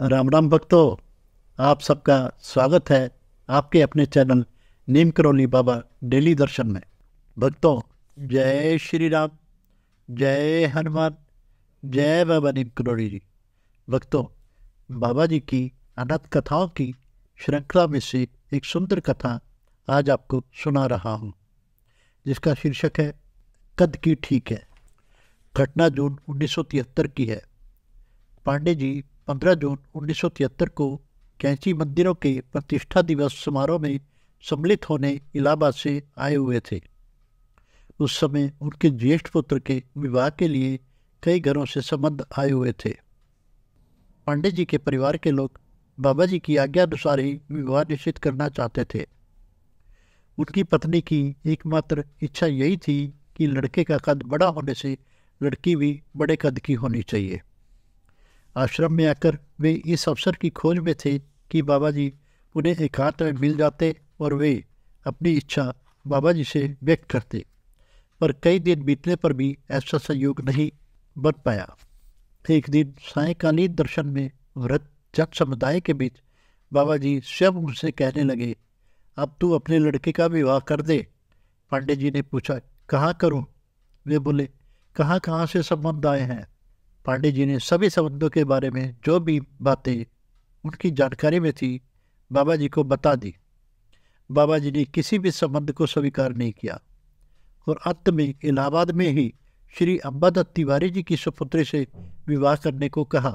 राम राम भक्तों आप सबका स्वागत है आपके अपने चैनल नीम करौली बाबा डेली दर्शन में भक्तों जय श्री राम जय हनुमान जय बाबा नीम करौली जी भक्तों बाबा जी की अनंत कथाओं की श्रृंखला में से एक सुंदर कथा आज आपको सुना रहा हूँ जिसका शीर्षक है कद की ठीक है घटना जून 1973 की है पांडे जी 15 जून 1973 को कैंची मंदिरों के प्रतिष्ठा दिवस समारोह में सम्मिलित होने इलाहाबाद से आए हुए थे उस समय उनके ज्येष्ठ पुत्र के विवाह के लिए कई घरों से संबंध आए हुए थे पांडे जी के परिवार के लोग बाबा जी की आज्ञा अनुसार ही विवाह निश्चित करना चाहते थे उनकी पत्नी की एकमात्र इच्छा यही थी कि लड़के का कद बड़ा होने से लड़की भी बड़े कद की होनी चाहिए आश्रम में आकर वे इस अवसर की खोज में थे कि बाबा जी उन्हें एकांत में मिल जाते और वे अपनी इच्छा बाबा जी से व्यक्त करते पर कई दिन बीतने पर भी ऐसा सहयोग नहीं बन पाया एक दिन सायकालीन दर्शन में व्रत जन समुदाय के बीच बाबा जी स्वयं उनसे कहने लगे अब तू अपने लड़के का विवाह कर दे पांडे जी ने पूछा कहाँ करूँ वे बोले कहाँ कहाँ से संबंध आए हैं पांडे जी ने सभी संबंधों के बारे में जो भी बातें उनकी जानकारी में थी बाबा जी को बता दी बाबा जी ने किसी भी संबंध को स्वीकार नहीं किया और अंत में इलाहाबाद में ही श्री अम्बादत्त तिवारी जी की सुपुत्री से विवाह करने को कहा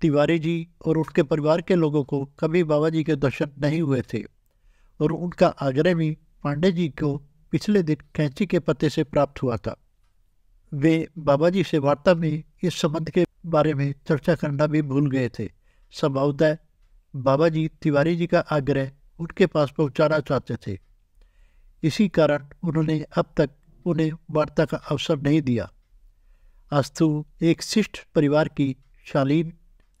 तिवारी जी और उनके परिवार के लोगों को कभी बाबा जी के दर्शन नहीं हुए थे और उनका आग्रह भी पांडे जी को पिछले दिन कैंची के पत्ते से प्राप्त हुआ था वे बाबा जी से वार्ता में इस संबंध के बारे में चर्चा करना भी भूल गए थे संभवतः बाबा जी तिवारी जी का आग्रह उनके पास पहुंचाना चाहते थे इसी कारण उन्होंने अब तक उन्हें वार्ता का अवसर नहीं दिया अस्तु एक शिष्ट परिवार की शालीन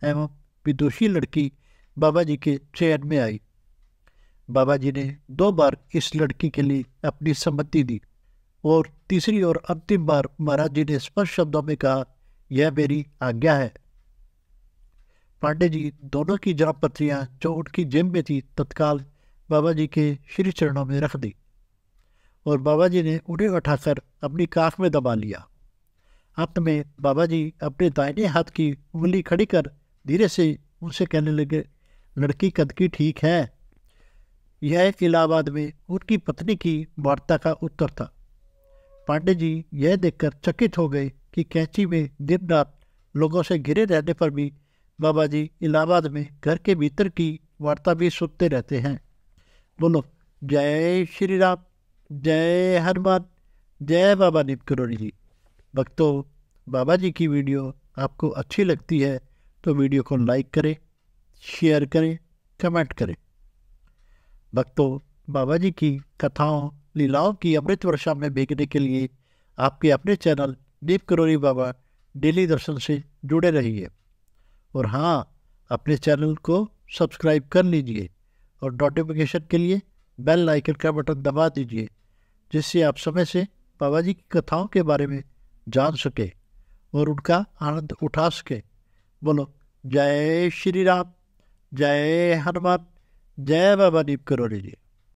एवं विदुषी लड़की बाबा जी के चयन में आई बाबा जी ने दो बार इस लड़की के लिए अपनी सम्मति दी और तीसरी और अंतिम बार महाराज जी ने स्पष्ट शब्दों में कहा यह मेरी आज्ञा है पांडे जी दोनों की जन्म पत्रियाँ जो उनकी जेब में थी तत्काल बाबा जी के श्री चरणों में रख दी और बाबा जी ने उन्हें उठाकर अपनी काख में दबा लिया अंत में बाबा जी अपने दाहिने हाथ की उंगली खड़ी कर धीरे से उनसे कहने लगे लड़की कद की ठीक है यह इलाहाबाद में उनकी पत्नी की वार्ता का उत्तर था पांडे जी यह देखकर चकित हो गए कि कैंची में दिन रात लोगों से घिरे रहने पर भी बाबा जी इलाहाबाद में घर के भीतर की वार्ता भी सुनते रहते हैं बोलो जय श्री राम जय हनुमान जय बाबा निप करोड़ी जी भक्तों बाबा जी की वीडियो आपको अच्छी लगती है तो वीडियो को लाइक करें शेयर करें कमेंट करें भक्तों बाबा जी की कथाओं लीलाओं की अमृत वर्षा में भीगने के लिए आपके अपने चैनल दीप करोरी बाबा डेली दर्शन से जुड़े रहिए और हाँ अपने चैनल को सब्सक्राइब कर लीजिए और नोटिफिकेशन के लिए बेल आइकन का बटन दबा दीजिए जिससे आप समय से बाबा जी की कथाओं के बारे में जान सकें और उनका आनंद उठा सकें बोलो जय श्री राम जय हनुमान जय बाबा दीप करोरी जी